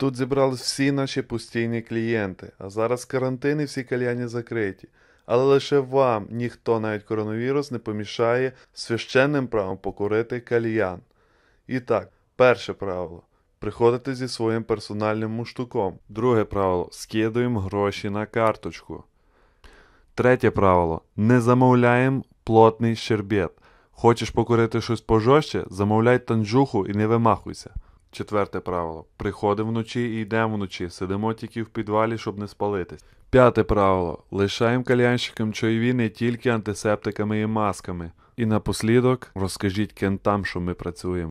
Тут зібрались всі наші постійні клієнти, а зараз карантин і всі кальяні закриті. Але лише вам ніхто навіть коронавірус не помішає священним правом покурити кальян. І так, перше правило приходити зі своїм персональним муштуком. Друге правило скидуємо гроші на карточку. Третє правило не замовляємо плотний щербет. Хочеш покурити щось пожорще, замовляй танджуху і не вимахуйся. Четверте правило. Приходимо вночі і йдемо вночі. Сидимо тільки в підвалі, щоб не спалитись. П'яте правило. Лишаємо кальянщикам чайові не тільки антисептиками і масками. І напослідок розкажіть кентам, що ми працюємо.